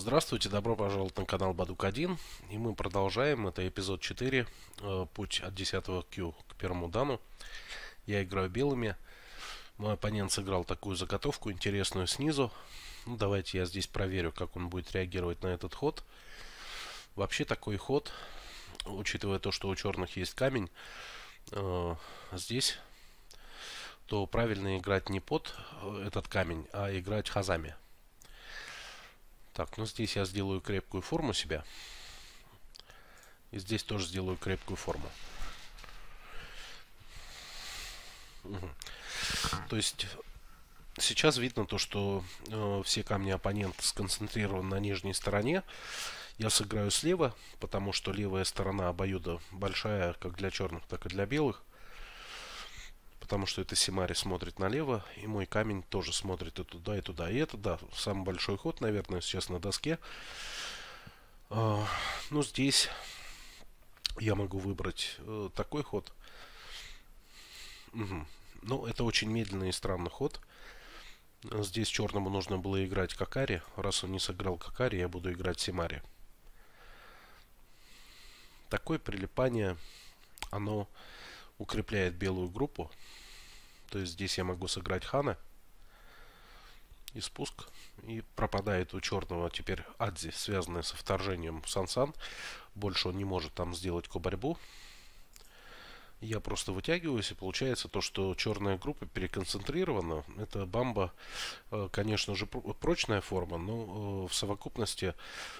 Здравствуйте, добро пожаловать на канал Бадук 1. И мы продолжаем. Это эпизод 4. Э, Путь от 10 Q к первому дану. Я играю белыми. Мой оппонент сыграл такую заготовку, интересную снизу. Ну, давайте я здесь проверю, как он будет реагировать на этот ход. Вообще такой ход, учитывая то, что у черных есть камень, э, здесь, то правильно играть не под э, этот камень, а играть хазами. Так, ну здесь я сделаю крепкую форму себя. И здесь тоже сделаю крепкую форму. Угу. То есть сейчас видно то, что э, все камни оппонента сконцентрированы на нижней стороне. Я сыграю слева, потому что левая сторона обоюда большая, как для черных, так и для белых потому что это Симари смотрит налево, и мой камень тоже смотрит и туда, и туда. И это, да, самый большой ход, наверное, сейчас на доске. Uh, ну, здесь я могу выбрать э, такой ход. Угу. Uh Ну, это очень медленный и странный ход. Здесь черному нужно было играть Какари. Раз он не сыграл Какари, я буду играть Симари. Такое прилипание, оно укрепляет белую группу. То есть здесь я могу сыграть хана и спуск. И пропадает у черного теперь Адзи, связанная со вторжением Сансан. Больше он не может там сделать ко борьбу. Я просто вытягиваюсь, и получается то, что черная группа переконцентрирована. Это бамба, э, конечно же, прочная форма, но э, в совокупности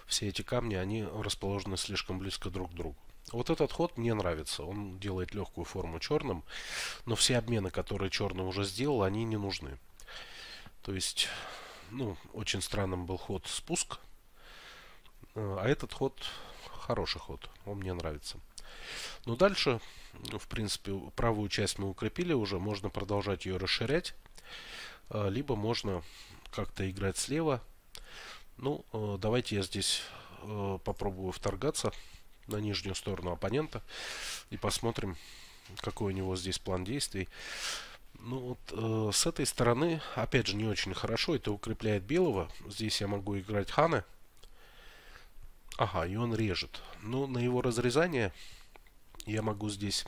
все эти камни, они расположены слишком близко друг к другу. Вот этот ход мне нравится. Он делает легкую форму черным, но все обмены, которые черный уже сделал, они не нужны. То есть, ну, очень странным был ход спуск. Э, а этот ход хороший ход. Он мне нравится. Но дальше, ну, в принципе, правую часть мы укрепили уже. Можно продолжать ее расширять. Э, либо можно как-то играть слева. Ну, э, давайте я здесь попробую вторгаться на нижнюю сторону оппонента и посмотрим, какой у него здесь план действий. Ну вот э, с этой стороны, опять же, не очень хорошо. Это укрепляет белого. Здесь я могу играть Ханы Ага, и он режет. Но на его разрезание я могу здесь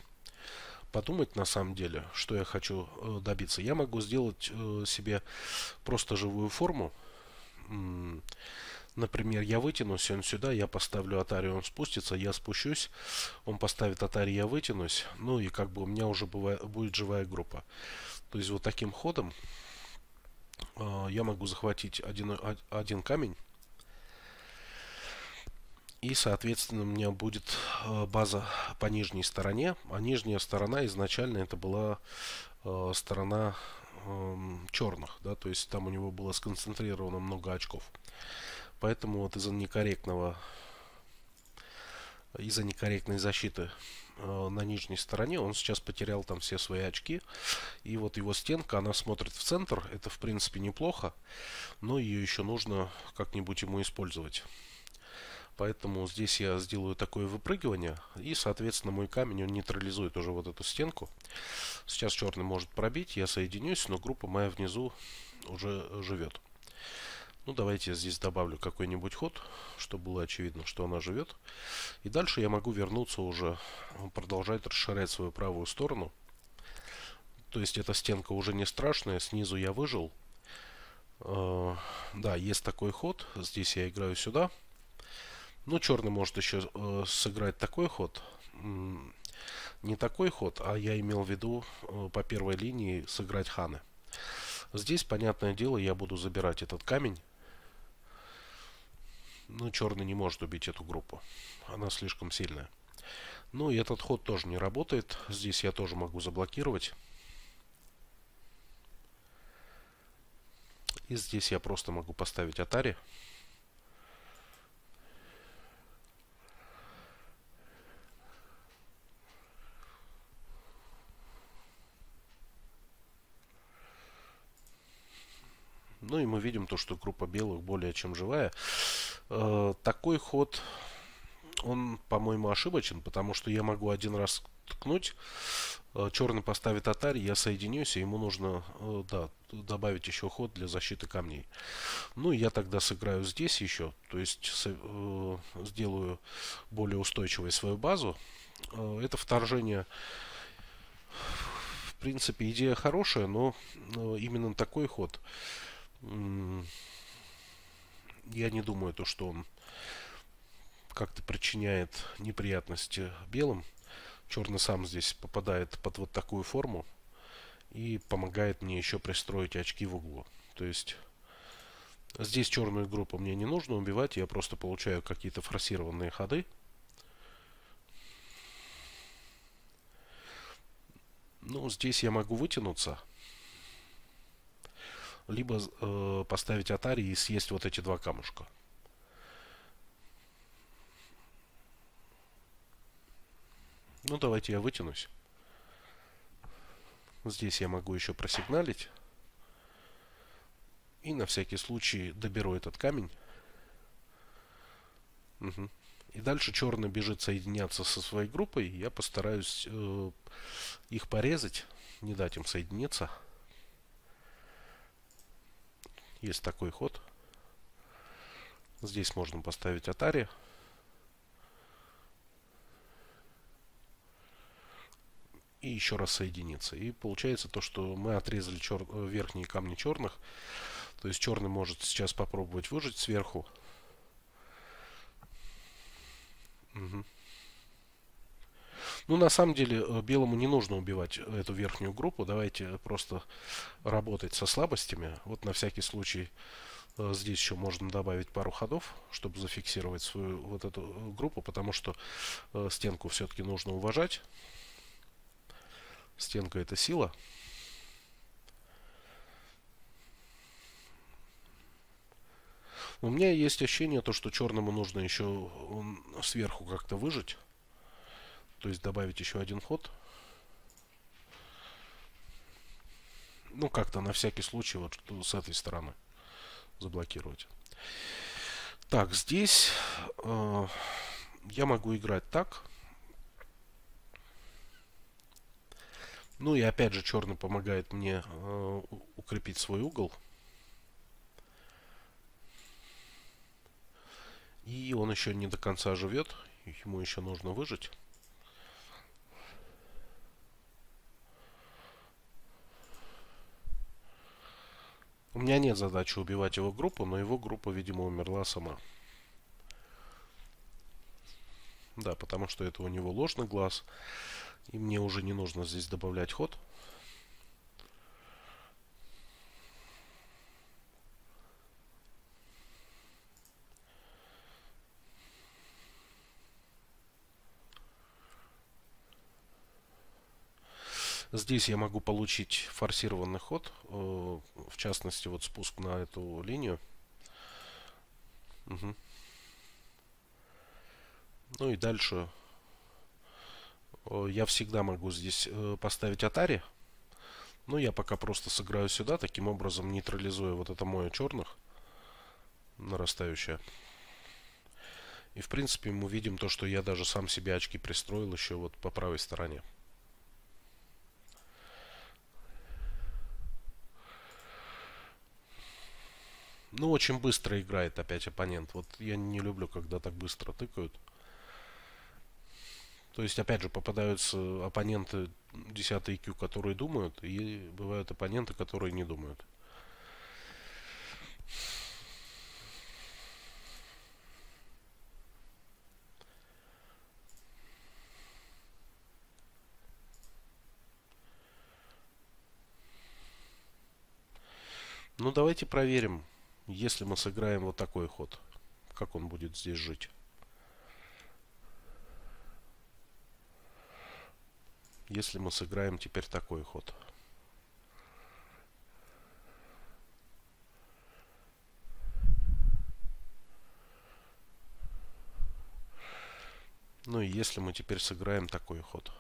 подумать на самом деле, что я хочу э, добиться. Я могу сделать э, себе просто живую форму. М -м Например, я вытянусь, он сюда, я поставлю Atari, он спустится, я спущусь, он поставит Atari, я вытянусь, ну и как бы у меня уже бывает, будет живая группа. То есть вот таким ходом э, я могу захватить один, а, один камень, и, соответственно, у меня будет э, база по нижней стороне, а нижняя сторона изначально это была э, сторона черных, да, то есть там у него было сконцентрировано много очков. Поэтому вот из-за некорректного из-за некорректной защиты э, на нижней стороне он сейчас потерял там все свои очки. И вот его стенка, она смотрит в центр. Это, в принципе, неплохо. Но ее еще нужно как-нибудь ему использовать. Поэтому здесь я сделаю такое выпрыгивание. И, соответственно, мой камень он нейтрализует уже вот эту стенку. Сейчас черный может пробить. Я соединюсь, но группа моя внизу уже живет. Ну, давайте я здесь добавлю какой-нибудь ход, чтобы было очевидно, что она живет. И дальше я могу вернуться уже, продолжать расширять свою правую сторону. То есть эта стенка уже не страшная, снизу я выжил. Э да, есть такой ход, здесь я играю сюда. Ну, черный может еще э сыграть такой ход. Не такой ход, а я имел в виду э, по первой линии сыграть ханы. Здесь, понятное дело, я буду забирать этот камень но ну, черный не может убить эту группу. Она слишком сильная. Ну, и этот ход тоже не работает. Здесь я тоже могу заблокировать. И здесь я просто могу поставить Atari. Ну и мы видим то, что группа белых более чем живая. Э, такой ход, он, по-моему, ошибочен, потому что я могу один раз ткнуть, э, черный поставит атарь, я соединюсь, и ему нужно э, да, добавить еще ход для защиты камней. Ну и я тогда сыграю здесь еще, то есть э, сделаю более устойчивой свою базу. Э, это вторжение в принципе, идея хорошая, но э, именно такой ход я не думаю, то, что он как-то причиняет неприятности белым. Черный сам здесь попадает под вот такую форму и помогает мне еще пристроить очки в углу. То есть здесь черную группу мне не нужно убивать, я просто получаю какие-то форсированные ходы. Ну, здесь я могу вытянуться либо э, поставить Atari и съесть вот эти два камушка. Ну, давайте я вытянусь. Здесь я могу еще просигналить. И на всякий случай доберу этот камень. Угу. И дальше черный бежит соединяться со своей группой. Я постараюсь э, их порезать, не дать им соединиться. Есть такой ход. Здесь можно поставить Atari. И еще раз соединиться. И получается то, что мы отрезали чер... верхние камни черных. То есть черный может сейчас попробовать выжить сверху. Угу. Ну, на самом деле, э, белому не нужно убивать э, эту верхнюю группу. Давайте просто работать со слабостями. Вот на всякий случай э, здесь еще можно добавить пару ходов, чтобы зафиксировать свою вот эту группу, потому что стенку все-таки нужно уважать. Стенка это сила. У меня есть ощущение, то, что черному нужно еще сверху как-то выжить то есть добавить еще один ход. Ну, как-то на всякий случай вот с этой стороны заблокировать. Так, здесь э, я могу играть так. Ну и опять же черный помогает мне э, укрепить свой угол. И он еще не до конца живет. Ему еще нужно выжить. У меня нет задачи убивать его группу, но его группа, видимо, умерла сама. Да, потому что это у него ложный глаз. И мне уже не нужно здесь добавлять ход. Здесь я могу получить форсированный ход, э, в частности, вот спуск на эту линию. Угу. Ну и дальше э, я всегда могу здесь э, поставить Atari. Но я пока просто сыграю сюда, таким образом нейтрализуя вот это мое черных, нарастающее. И в принципе мы видим то, что я даже сам себе очки пристроил еще вот по правой стороне. Ну, очень быстро играет опять оппонент. Вот я не люблю, когда так быстро тыкают. То есть, опять же, попадаются оппоненты 10 IQ, которые думают, и бывают оппоненты, которые не думают. Ну, давайте проверим. Если мы сыграем вот такой ход, как он будет здесь жить? Если мы сыграем теперь такой ход. Ну и если мы теперь сыграем такой ход.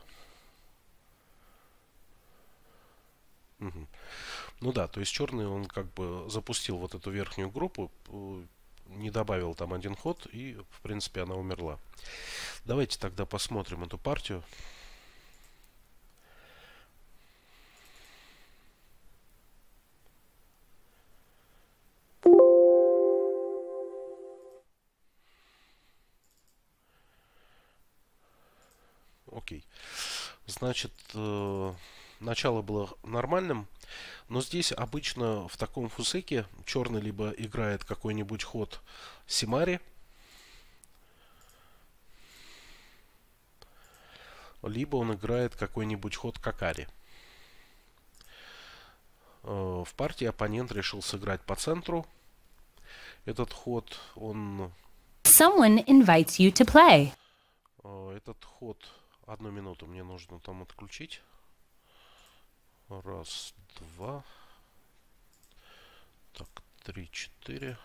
Угу. Ну да, то есть черный он как бы запустил вот эту верхнюю группу, не добавил там один ход, и в принципе она умерла. Давайте тогда посмотрим эту партию. Окей. Значит, э, начало было нормальным, но здесь обычно в таком фусеке черный либо играет какой-нибудь ход Симари, либо он играет какой-нибудь ход Какари. Э, в партии оппонент решил сыграть по центру. Этот ход, он... Someone invites you to play. Э, этот ход... Одну минуту, мне нужно там отключить. Раз, два. Так, три, четыре.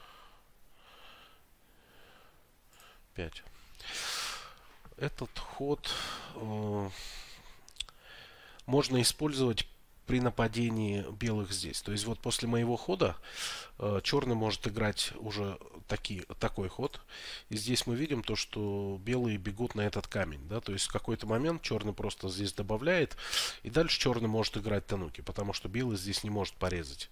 Пять. Этот ход э, можно использовать при нападении белых здесь. То есть вот после моего хода э, черный может играть уже таки, такой ход. И здесь мы видим то, что белые бегут на этот камень. Да? То есть в какой-то момент черный просто здесь добавляет. И дальше черный может играть тануки, потому что белый здесь не может порезать.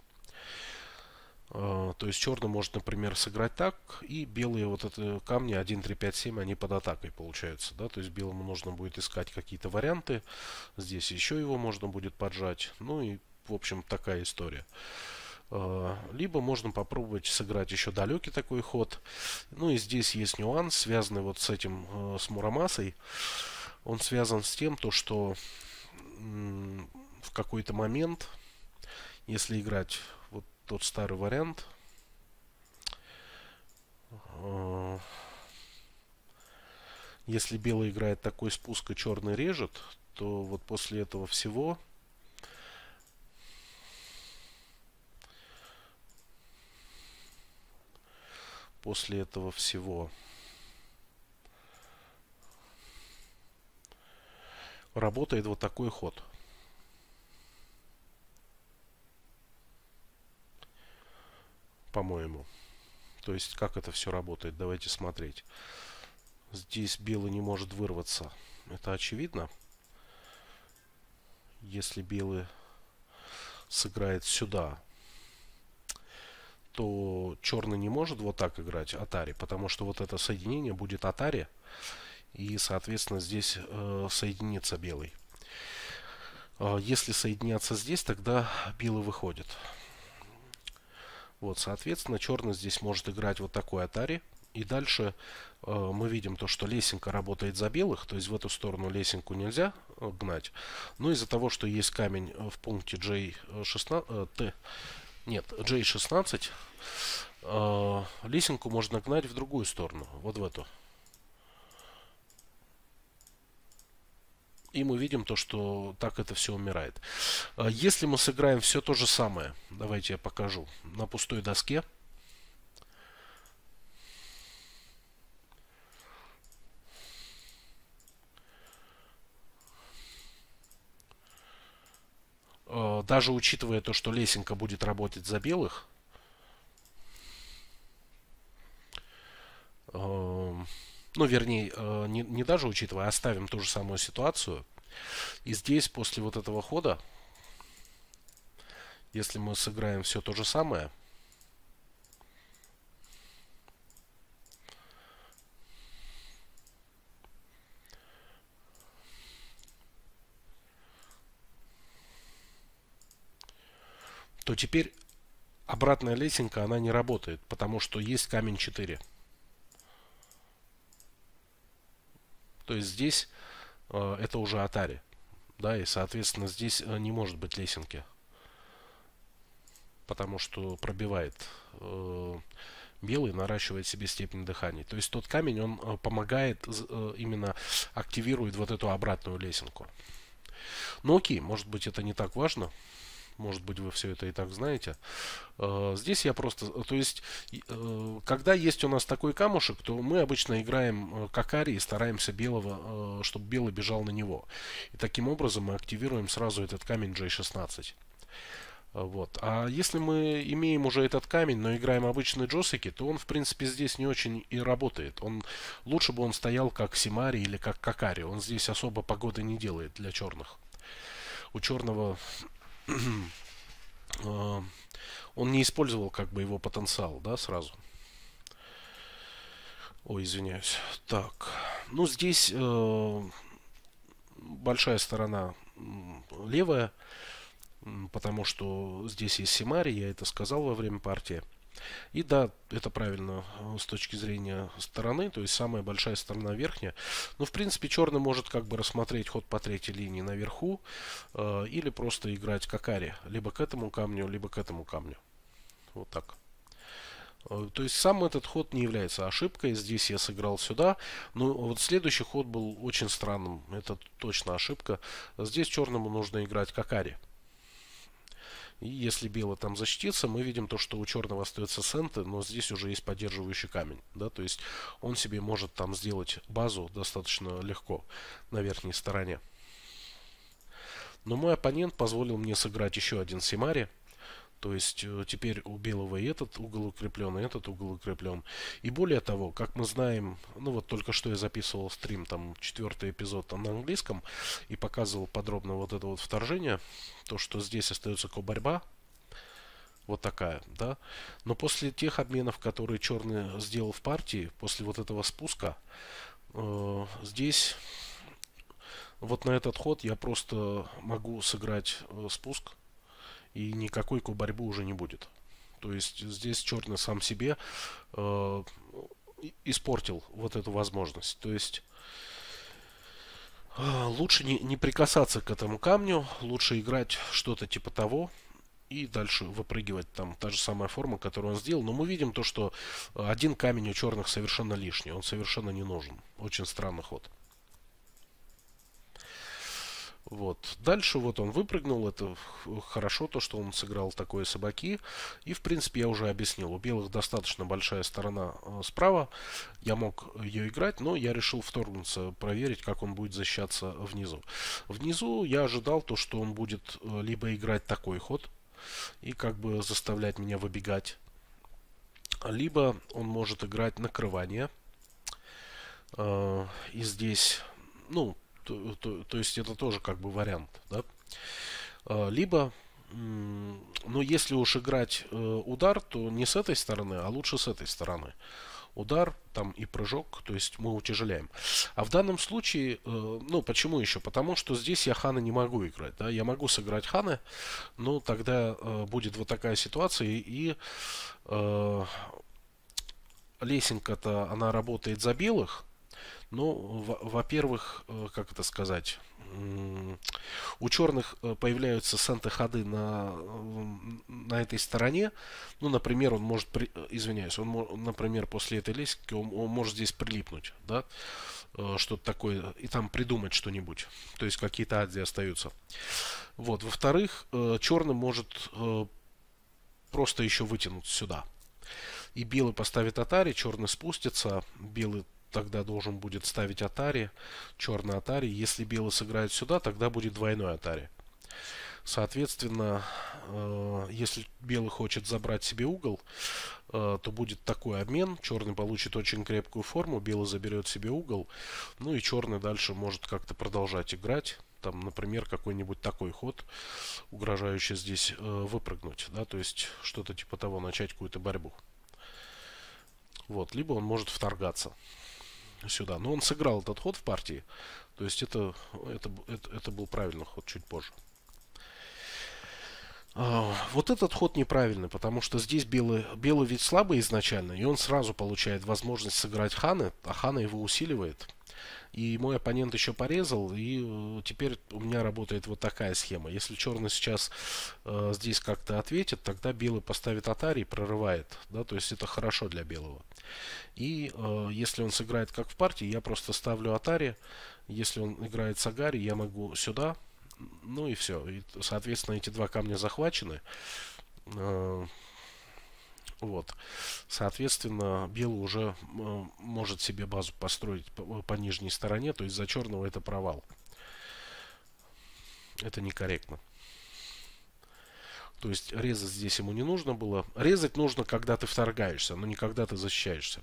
А, то есть черный может, например, сыграть так, и белые вот эти камни 1, 3, 5, 7, они под атакой получаются. Да? То есть белому нужно будет искать какие-то варианты. Здесь еще его можно будет поджать. Ну и, в общем, такая история. А, либо можно попробовать сыграть еще далекий такой ход. Ну и здесь есть нюанс, связанный вот с этим, э, с Мурамасой. Он связан с тем, то, что в какой-то момент, если играть тот старый вариант. А, если белый играет такой спуск и черный режет, то вот после этого всего после этого всего работает вот такой ход. по-моему. То есть, как это все работает, давайте смотреть. Здесь белый не может вырваться. Это очевидно. Если белый сыграет сюда, то черный не может вот так играть Атари, потому что вот это соединение будет Атари, и, соответственно, здесь э, соединится белый. Э, если соединяться здесь, тогда белый выходит. Вот, соответственно, черный здесь может играть вот такой атари. И дальше э, мы видим то, что лесенка работает за белых, то есть в эту сторону лесенку нельзя э, гнать. Но из-за того, что есть камень э, в пункте J16, э, T, нет, J16, э, лесенку можно гнать в другую сторону, вот в эту. и мы видим то, что так это все умирает. А если мы сыграем все то же самое, давайте я покажу, на пустой доске, а, даже учитывая то, что лесенка будет работать за белых, а, ну, вернее, э, не, не даже учитывая, а оставим ту же самую ситуацию. И здесь после вот этого хода, если мы сыграем все то же самое, то теперь обратная лесенка, она не работает, потому что есть камень 4. То есть здесь э, это уже Atari. Да, и, соответственно, здесь э, не может быть лесенки. Потому что пробивает э, белый, наращивает себе степень дыхания. То есть тот камень, он помогает, именно активирует вот эту обратную лесенку. Ну окей, может быть это не так важно. Может быть, вы все это и так знаете. Э, здесь я просто... То есть, э, когда есть у нас такой камушек, то мы обычно играем э, какари и стараемся белого, чтобы белый бежал на него. И таким образом мы активируем сразу этот камень J16. Вот. А если мы имеем уже этот камень, но играем обычные джосики, то он, в принципе, здесь не очень и работает. Он Лучше бы он стоял как Симари или как Какари. Он здесь особо погоды не делает для черных. У черного Э, он не использовал как бы его потенциал, да, сразу. Ой, извиняюсь. Так, ну здесь э, большая сторона левая, потому что здесь есть Симари, я это сказал во время партии. И да, это правильно э, с точки зрения стороны, то есть самая большая сторона верхняя. Но ну, в принципе черный может как бы рассмотреть ход по третьей линии наверху э, или просто играть какари, либо к этому камню, либо к этому камню. Вот так. Э, то есть сам этот ход не является ошибкой. Здесь я сыграл сюда. Но ну, вот следующий ход был очень странным. Это точно ошибка. Здесь черному нужно играть какари. ари. И если белый там защитится, мы видим то, что у черного остается сенты, но здесь уже есть поддерживающий камень. Да? То есть он себе может там сделать базу достаточно легко на верхней стороне. Но мой оппонент позволил мне сыграть еще один Симари. То есть э, теперь у белого и этот угол укреплен, и этот угол укреплен. И более того, как мы знаем, ну вот только что я записывал стрим, там четвертый эпизод на английском, и показывал подробно вот это вот вторжение, то, что здесь остается борьба, вот такая, да. Но после тех обменов, которые черный сделал в партии, после вот этого спуска, э, здесь вот на этот ход я просто могу сыграть э, спуск, и никакой борьбы уже не будет. То есть здесь черный сам себе э, испортил вот эту возможность. То есть э, лучше не, не прикасаться к этому камню, лучше играть что-то типа того и дальше выпрыгивать там та же самая форма, которую он сделал. Но мы видим то, что э, один камень у черных совершенно лишний, он совершенно не нужен. Очень странный ход. Вот. Дальше вот он выпрыгнул. Это хорошо, то, что он сыграл такое собаки. И, в принципе, я уже объяснил. У белых достаточно большая сторона э, справа. Я мог ее играть, но я решил вторгнуться, проверить, как он будет защищаться внизу. Внизу я ожидал то, что он будет э, либо играть такой ход и как бы заставлять меня выбегать, либо он может играть накрывание. Э, и здесь, ну, то, то, есть это тоже как бы вариант, да. А, либо, но ну, если уж играть э, удар, то не с этой стороны, а лучше с этой стороны. Удар, там и прыжок, то есть мы утяжеляем. А в данном случае, э, ну почему еще? Потому что здесь я хана не могу играть, да. Я могу сыграть хана, но тогда э, будет вот такая ситуация и лесенка-то она работает за белых, ну, во-первых, э, как это сказать, у черных э, появляются сентоходы на, на этой стороне. Ну, например, он может, при, э, извиняюсь, он, например, после этой лесенки он, он может здесь прилипнуть, да, что-то такое, и там придумать что-нибудь. То есть какие-то адзи остаются. Вот. Во-вторых, черный может просто еще вытянуть сюда. И белый поставит атари, черный спустится, белый тогда должен будет ставить Атари, черный Атари. Если белый сыграет сюда, тогда будет двойной Атари. Соответственно, э, если белый хочет забрать себе угол, э, то будет такой обмен. Черный получит очень крепкую форму, белый заберет себе угол. Ну и черный дальше может как-то продолжать играть. Там, например, какой-нибудь такой ход, угрожающий здесь э, выпрыгнуть. Да? То есть что-то типа того, начать какую-то борьбу. Вот, либо он может вторгаться сюда. Но он сыграл этот ход в партии. То есть это, это, это, это был правильный ход чуть позже. А, вот этот ход неправильный, потому что здесь белый, белый ведь слабый изначально, и он сразу получает возможность сыграть ханы, а хана его усиливает. И мой оппонент еще порезал, и э, теперь у меня работает вот такая схема. Если черный сейчас э, здесь как-то ответит, тогда белый поставит атари и прорывает. Да, то есть это хорошо для белого. И э, если он сыграет как в партии, я просто ставлю Атари. Если он играет сагари, я могу сюда. Ну и все. И, соответственно, эти два камня захвачены. Э, вот. Соответственно, белый уже э, может себе базу построить по, по нижней стороне. То есть за черного это провал. Это некорректно. То есть резать здесь ему не нужно было. Резать нужно, когда ты вторгаешься, но не когда ты защищаешься.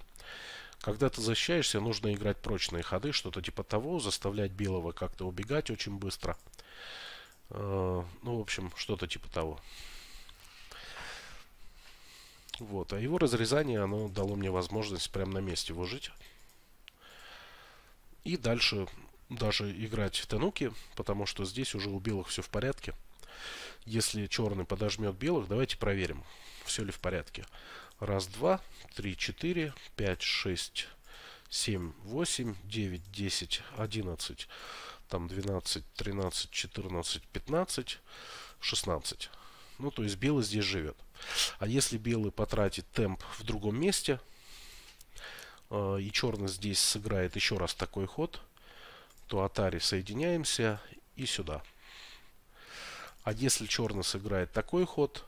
Когда ты защищаешься, нужно играть прочные ходы, что-то типа того, заставлять белого как-то убегать очень быстро. Э, ну, в общем, что-то типа того. Вот, а его разрезание, оно дало мне возможность прямо на месте его жить И дальше даже играть тануки, потому что здесь уже у белых все в порядке. Если черный подожмет белых, давайте проверим, все ли в порядке. Раз, два, три, четыре, пять, шесть, семь, восемь, девять, десять, одиннадцать, там двенадцать, тринадцать, четырнадцать, пятнадцать, шестнадцать. Ну, то есть белый здесь живет. А если белый потратит темп в другом месте, э, и черный здесь сыграет еще раз такой ход, то Atari соединяемся и сюда. А если черный сыграет такой ход,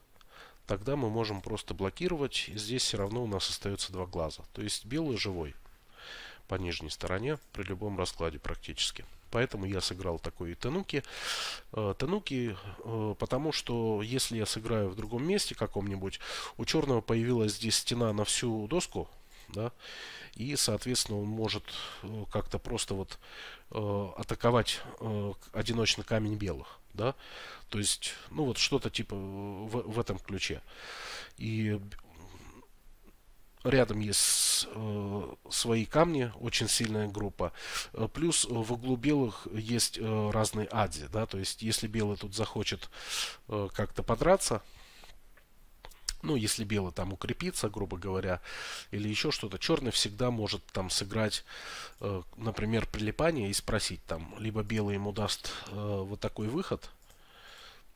тогда мы можем просто блокировать. И здесь все равно у нас остается два глаза. То есть белый живой по нижней стороне при любом раскладе практически. Поэтому я сыграл такой Тануки. Э, Тануки, э, потому что если я сыграю в другом месте каком-нибудь, у черного появилась здесь стена на всю доску, да, и, соответственно, он может э, как-то просто вот атаковать одиночно камень белых да, то есть, ну вот что-то типа в, в этом ключе. И рядом есть э, свои камни, очень сильная группа. Э, плюс в углу белых есть э, разные адзи, да, то есть если белый тут захочет э, как-то подраться, ну, если белый там укрепится, грубо говоря, или еще что-то. Черный всегда может там сыграть, э, например, прилипание и спросить там, либо белый ему даст э, вот такой выход,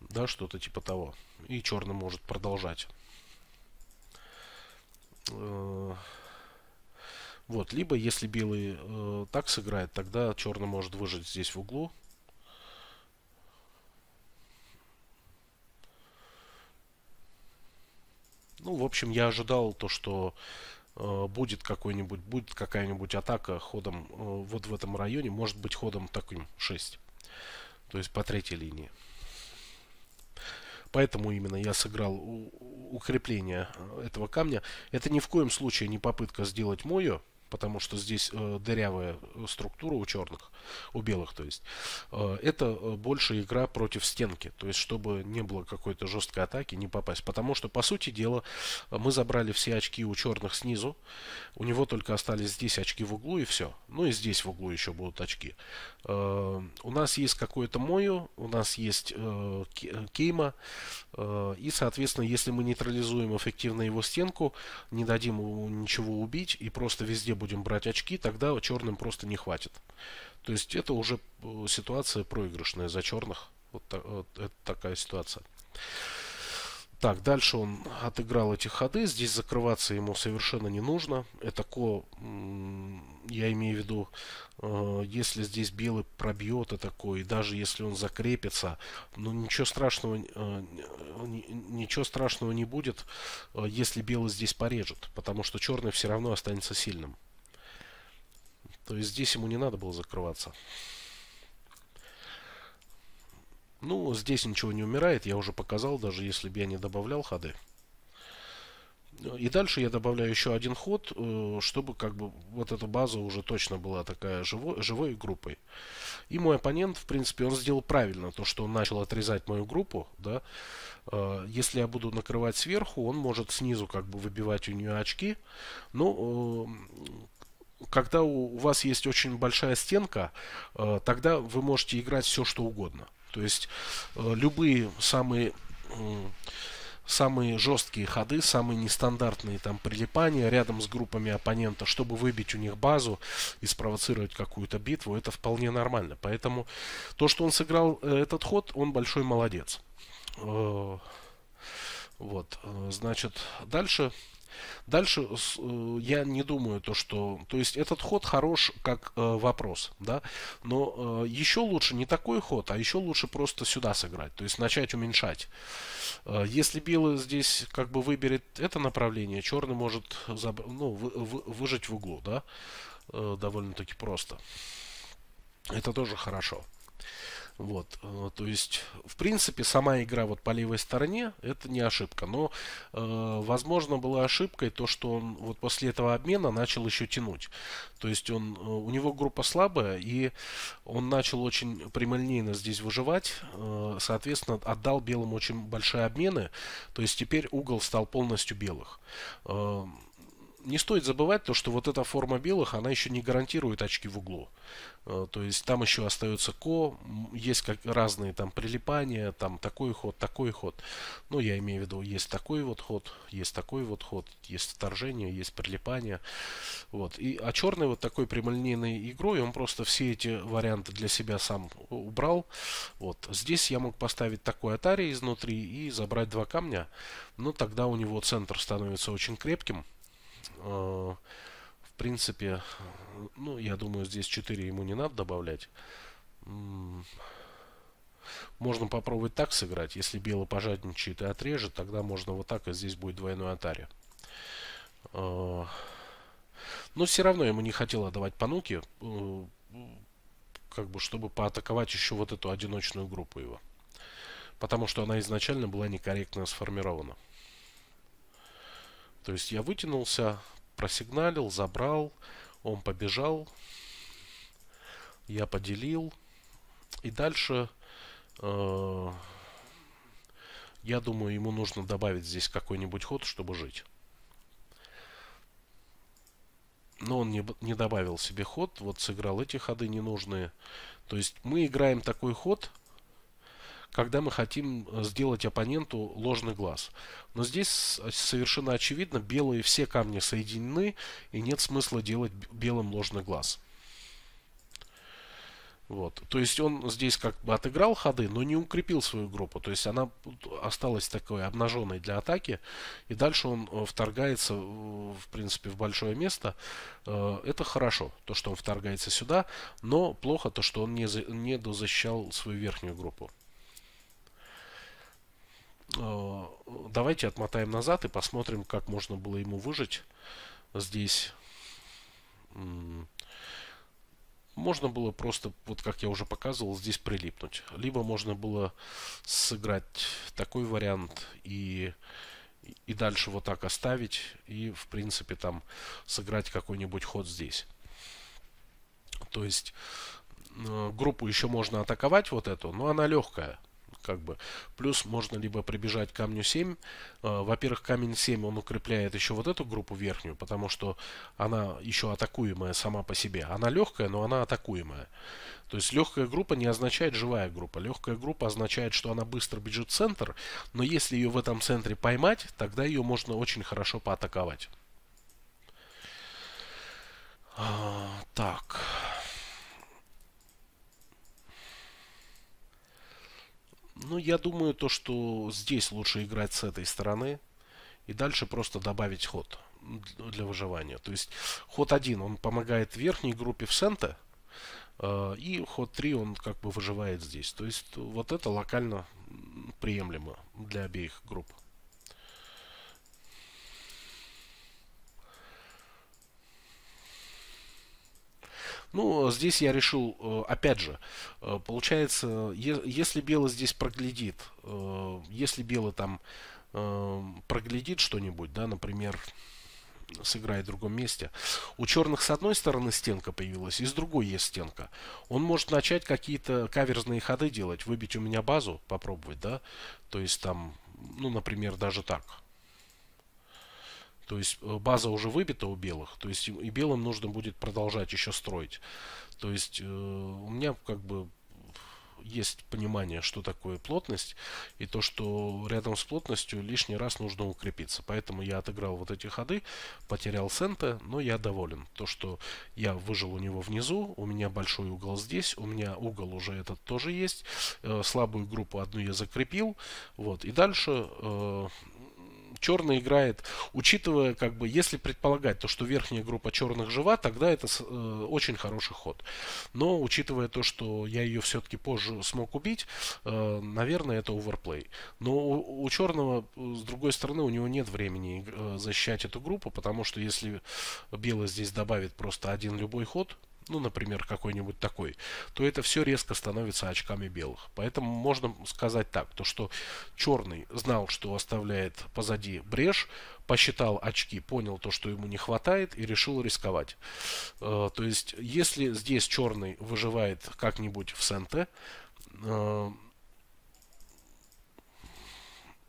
да, что-то типа того. И черный может продолжать. Э, вот, либо если белый э, так сыграет, тогда черный может выжить здесь в углу. Ну, в общем, я ожидал то, что э, будет какой-нибудь, будет какая-нибудь атака ходом э, вот в этом районе, может быть ходом таким 6. То есть по третьей линии. Поэтому именно я сыграл укрепление этого камня. Это ни в коем случае не попытка сделать мою потому что здесь э, дырявая э, структура у черных, у белых, то есть, э, это э, больше игра против стенки, то есть, чтобы не было какой-то жесткой атаки, не попасть, потому что, по сути дела, э, мы забрали все очки у черных снизу, у него только остались здесь очки в углу и все, ну и здесь в углу еще будут очки. Э, у нас есть какое-то Мою, у нас есть э, Кейма, э, и, соответственно, если мы нейтрализуем эффективно его стенку, не дадим ему ничего убить и просто везде будем брать очки, тогда черным просто не хватит. То есть это уже э, ситуация проигрышная за черных. Вот, так, вот э, это такая ситуация. Так, дальше он отыграл эти ходы. Здесь закрываться ему совершенно не нужно. Это ко, я имею в виду, э, если здесь белый пробьет это ко, и даже если он закрепится, ну ничего страшного, э, ничего страшного не будет, э, если белый здесь порежет, потому что черный все равно останется сильным то есть здесь ему не надо было закрываться. Ну, здесь ничего не умирает, я уже показал, даже если бы я не добавлял ходы. И дальше я добавляю еще один ход, э, чтобы как бы вот эта база уже точно была такая живой, живой группой. И мой оппонент, в принципе, он сделал правильно то, что он начал отрезать мою группу. Да? Э, если я буду накрывать сверху, он может снизу как бы выбивать у нее очки. Но ну, э, когда у, у вас есть очень большая стенка, э, тогда вы можете играть все, что угодно. То есть э, любые самые... Э, самые жесткие ходы, самые нестандартные там прилипания рядом с группами оппонента, чтобы выбить у них базу и спровоцировать какую-то битву, это вполне нормально. Поэтому то, что он сыграл э, этот ход, он большой молодец. Э, вот, э, значит, дальше Дальше э, я не думаю то, что... То есть этот ход хорош как э, вопрос, да, но э, еще лучше не такой ход, а еще лучше просто сюда сыграть, то есть начать уменьшать. Э, если белый здесь как бы выберет это направление, черный может заб... ну, вы, вы, выжать в углу, да, э, довольно-таки просто. Это тоже хорошо. Хорошо. Вот, э, то есть, в принципе, сама игра вот по левой стороне, это не ошибка. Но, э, возможно, была ошибкой то, что он вот после этого обмена начал еще тянуть. То есть, он, э, у него группа слабая, и он начал очень прямолинейно здесь выживать. Э, соответственно, отдал белым очень большие обмены. То есть, теперь угол стал полностью белых. Э, не стоит забывать то, что вот эта форма белых, она еще не гарантирует очки в углу. Э, то есть там еще остается ко, есть как разные там прилипания, там такой ход, такой ход. Ну, я имею в виду, есть такой вот ход, есть такой вот ход, есть вторжение, есть прилипание. Вот. И, а черный вот такой прямолинейной игрой, он просто все эти варианты для себя сам убрал. Вот. Здесь я мог поставить такой атари изнутри и забрать два камня. Но ну, тогда у него центр становится очень крепким. Э, в принципе, ну, я думаю, здесь 4 ему не надо добавлять. Можно попробовать так сыграть. Если белый пожадничает и отрежет, тогда можно вот так, и здесь будет двойной атари. Э, но все равно ему не хотел отдавать понуки, э, как бы, чтобы поатаковать еще вот эту одиночную группу его. Потому что она изначально была некорректно сформирована. То есть я вытянулся, просигналил, забрал, он побежал, я поделил. И дальше, э, я думаю, ему нужно добавить здесь какой-нибудь ход, чтобы жить. Но он не, не добавил себе ход, вот сыграл эти ходы ненужные. То есть мы играем такой ход, когда мы хотим э, сделать оппоненту ложный глаз. Но здесь совершенно очевидно, белые все камни соединены, и нет смысла делать белым ложный глаз. Вот. То есть он здесь как бы отыграл ходы, но не укрепил свою группу. То есть она осталась такой обнаженной для атаки. И дальше он э, вторгается, в принципе, в большое место. Э, это хорошо, то, что он вторгается сюда. Но плохо то, что он не, не дозащищал свою верхнюю группу. Э, давайте отмотаем назад и посмотрим, как можно было ему выжить здесь. Можно было просто, вот как я уже показывал, здесь прилипнуть. Либо можно было сыграть такой вариант и, и дальше вот так оставить. И, в принципе, там сыграть какой-нибудь ход здесь. То есть э, группу еще можно атаковать вот эту, но она легкая как бы. Плюс можно либо прибежать к камню 7. Э, во-первых, камень 7, он укрепляет еще вот эту группу верхнюю, потому что она еще атакуемая сама по себе. Она легкая, но она атакуемая. То есть легкая группа не означает живая группа. Легкая группа означает, что она быстро бежит в центр, но если ее в этом центре поймать, тогда ее можно очень хорошо поатаковать. А, так... Ну, я думаю, то, что здесь лучше играть с этой стороны и дальше просто добавить ход для выживания. То есть ход 1, он помогает верхней группе в сента, э, и ход 3, он как бы выживает здесь. То есть вот это локально приемлемо для обеих групп. Ну, здесь я решил, э, опять же, э, получается, если белый здесь проглядит, э, если белый там проглядит что-нибудь, да, например, сыграет в другом месте. У черных с одной стороны стенка появилась, и с другой есть стенка. Он может начать какие-то каверзные ходы делать, выбить у меня базу, попробовать, да, то есть там, ну, например, даже так – то есть э, база уже выбита у белых, то есть и белым нужно будет продолжать еще строить. То есть э, у меня как бы есть понимание, что такое плотность, и то, что рядом с плотностью лишний раз нужно укрепиться. Поэтому я отыграл вот эти ходы, потерял сента, но я доволен. То, что я выжил у него внизу, у меня большой угол здесь, у меня угол уже этот тоже есть. Э, слабую группу одну я закрепил. Вот, и дальше э, черный играет, учитывая, как бы, если предполагать то, что верхняя группа черных жива, тогда это э, очень хороший ход. Но учитывая то, что я ее все-таки позже смог убить, э, наверное, это оверплей. Но у, у черного, э, с другой стороны, у него нет времени э, защищать эту группу, потому что если белый здесь добавит просто один любой ход, ну, например, какой-нибудь такой, то это все резко становится очками белых. Поэтому можно сказать так, то что черный знал, что оставляет позади брешь, посчитал очки, понял то, что ему не хватает и решил рисковать. Э, то есть, если здесь черный выживает как-нибудь в Сенте, э,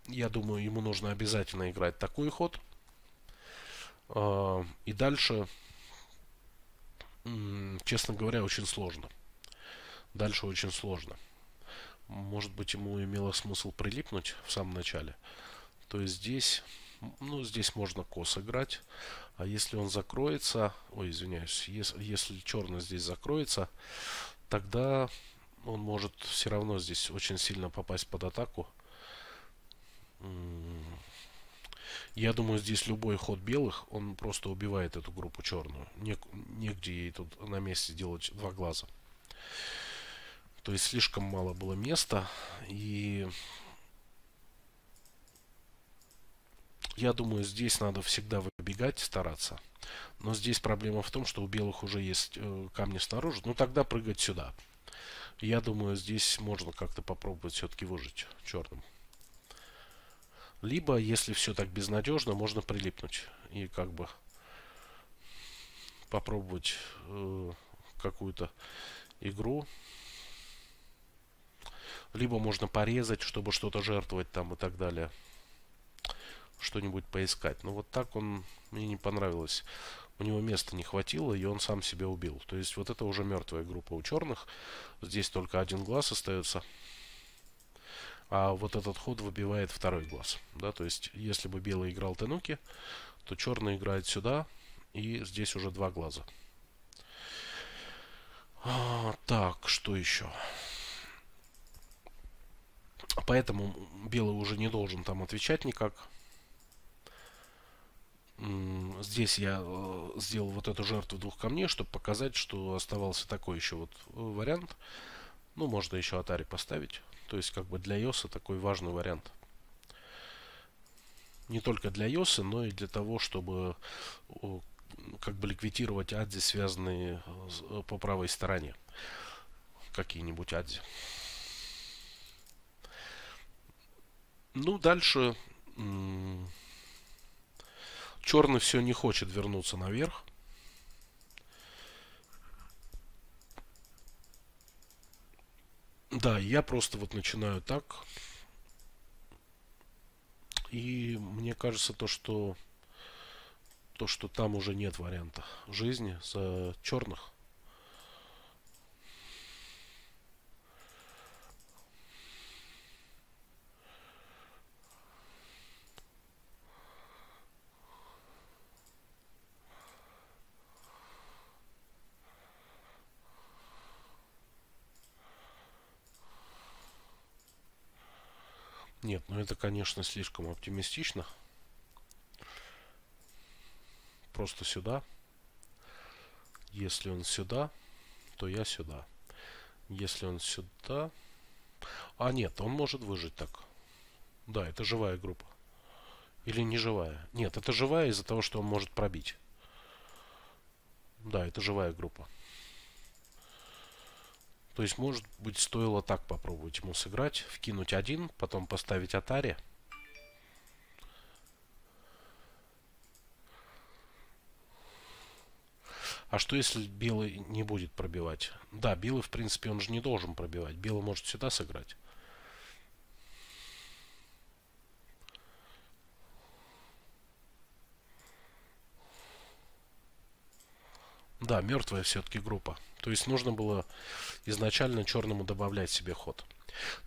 я думаю, ему нужно обязательно играть такой ход. Э, и дальше честно говоря, очень сложно. Дальше очень сложно. Может быть, ему имело смысл прилипнуть в самом начале. То есть здесь, ну, здесь можно кос играть. А если он закроется, ой, извиняюсь, если, если черный здесь закроется, тогда он может все равно здесь очень сильно попасть под атаку. Я думаю, здесь любой ход белых, он просто убивает эту группу черную. Нек негде ей тут на месте делать два глаза. То есть слишком мало было места. И я думаю, здесь надо всегда выбегать, стараться. Но здесь проблема в том, что у белых уже есть э, камни снаружи. Ну тогда прыгать сюда. Я думаю, здесь можно как-то попробовать все-таки выжить черным. Либо, если все так безнадежно, можно прилипнуть и как бы попробовать э, какую-то игру. Либо можно порезать, чтобы что-то жертвовать там и так далее. Что-нибудь поискать. Но ну, вот так он мне не понравилось. У него места не хватило, и он сам себя убил. То есть вот это уже мертвая группа у черных. Здесь только один глаз остается а вот этот ход выбивает второй глаз. Да, то есть, если бы белый играл Тенуки, то черный играет сюда, и здесь уже два глаза. А, так, что еще? Поэтому белый уже не должен там отвечать никак. Здесь я э, сделал вот эту жертву двух камней, чтобы показать, что оставался такой еще вот э, вариант. Ну, можно еще Atari поставить. То есть, как бы для iOS такой важный вариант. Не только для iOS, но и для того, чтобы как бы ликвидировать адзи, связанные э, по правой стороне. Какие-нибудь адзи. Ну, дальше... Черный все не хочет вернуться наверх. Да, я просто вот начинаю так. И мне кажется, то, что то, что там уже нет варианта жизни за э, черных. Нет, ну это, конечно, слишком оптимистично. Просто сюда. Если он сюда, то я сюда. Если он сюда... А нет, он может выжить так. Да, это живая группа. Или не живая? Нет, это живая из-за того, что он может пробить. Да, это живая группа. То есть, может быть, стоило так попробовать ему сыграть. Вкинуть один, потом поставить Атари. А что, если белый не будет пробивать? Да, белый, в принципе, он же не должен пробивать. Белый может сюда сыграть. Да, мертвая все-таки группа. То есть нужно было изначально черному добавлять себе ход.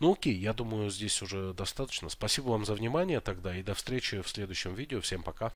Ну окей, я думаю, здесь уже достаточно. Спасибо вам за внимание тогда и до встречи в следующем видео. Всем пока.